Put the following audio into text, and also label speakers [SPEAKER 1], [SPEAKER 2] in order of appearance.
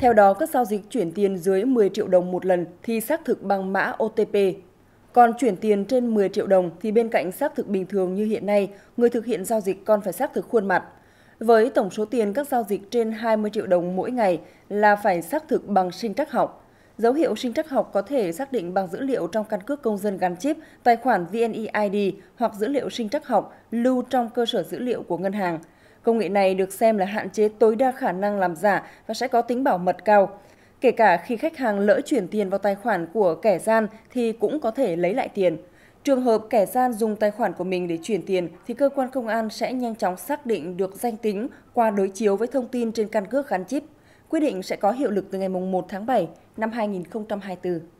[SPEAKER 1] Theo đó, các giao dịch chuyển tiền dưới 10 triệu đồng một lần thì xác thực bằng mã OTP. Còn chuyển tiền trên 10 triệu đồng thì bên cạnh xác thực bình thường như hiện nay, người thực hiện giao dịch còn phải xác thực khuôn mặt. Với tổng số tiền các giao dịch trên 20 triệu đồng mỗi ngày là phải xác thực bằng sinh trắc học. Dấu hiệu sinh trắc học có thể xác định bằng dữ liệu trong căn cước công dân gắn chip, tài khoản VNeID hoặc dữ liệu sinh trắc học lưu trong cơ sở dữ liệu của ngân hàng – Công nghệ này được xem là hạn chế tối đa khả năng làm giả và sẽ có tính bảo mật cao. Kể cả khi khách hàng lỡ chuyển tiền vào tài khoản của kẻ gian thì cũng có thể lấy lại tiền. Trường hợp kẻ gian dùng tài khoản của mình để chuyển tiền thì cơ quan công an sẽ nhanh chóng xác định được danh tính qua đối chiếu với thông tin trên căn cước gắn chip. Quyết định sẽ có hiệu lực từ ngày 1 tháng 7 năm 2024.